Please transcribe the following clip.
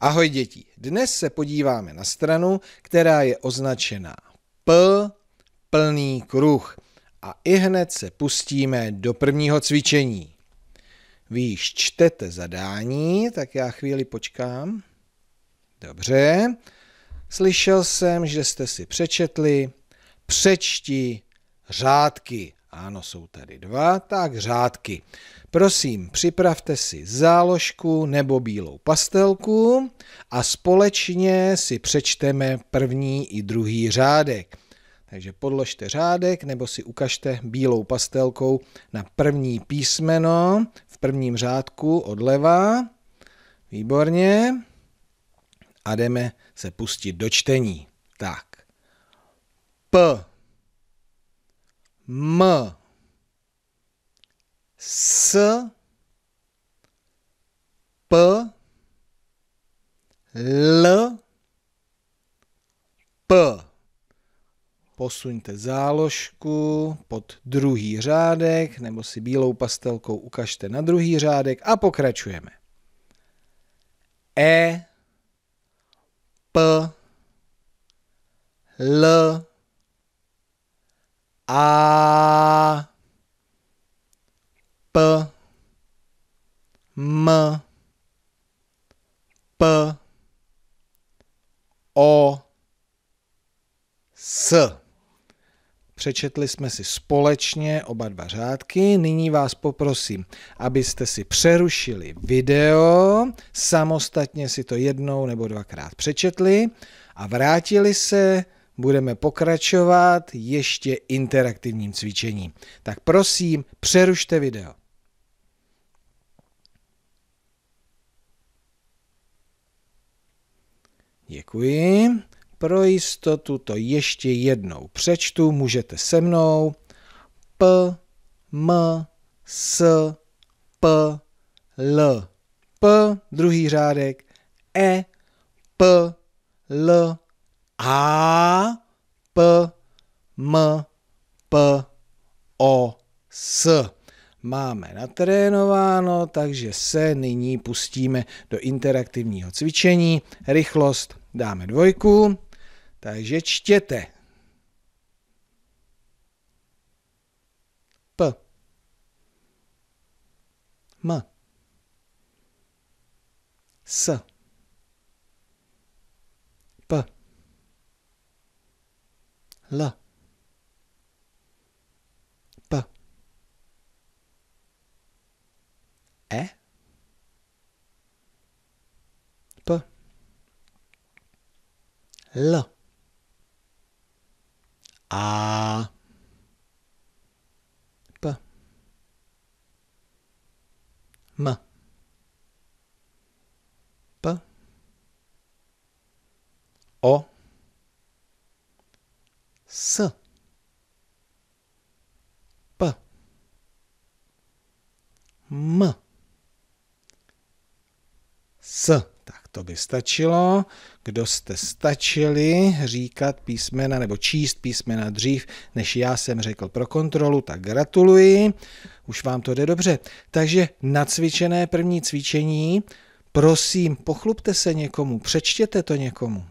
Ahoj děti, dnes se podíváme na stranu, která je označená P, plný kruh. A i hned se pustíme do prvního cvičení. Vy již čtete zadání, tak já chvíli počkám. Dobře. Slyšel jsem, že jste si přečetli. Přečti řádky. Ano, jsou tady dva, tak řádky. Prosím, připravte si záložku nebo bílou pastelku a společně si přečteme první i druhý řádek. Takže podložte řádek nebo si ukažte bílou pastelkou na první písmeno v prvním řádku odleva. Výborně. A jdeme se pustit do čtení. Tak. P. M S P L P. Posuňte záložku pod druhý řádek nebo si bílou pastelkou ukažte na druhý řádek a pokračujeme. E P L A O S. Přečetli jsme si společně oba dva řádky. Nyní vás poprosím, abyste si přerušili video, samostatně si to jednou nebo dvakrát přečetli a vrátili se. Budeme pokračovat ještě interaktivním cvičením. Tak prosím, přerušte video. Děkuji. Pro jistotu to ještě jednou přečtu, můžete se mnou. P, M, S, P, L, P, druhý řádek, E, P, L, A, P, M, P, O, S máme natrénováno, takže se nyní pustíme do interaktivního cvičení. Rychlost dáme dvojku, takže čtěte. P. M. S. P. L. Hein? Pas. Là. Ah. Pas. Ma. Pas. O. ça Pas. Ma. Tak to by stačilo. Kdo jste stačili říkat písmena nebo číst písmena dřív, než já jsem řekl pro kontrolu, tak gratuluji. Už vám to jde dobře. Takže nacvičené první cvičení. Prosím, pochlubte se někomu, přečtěte to někomu.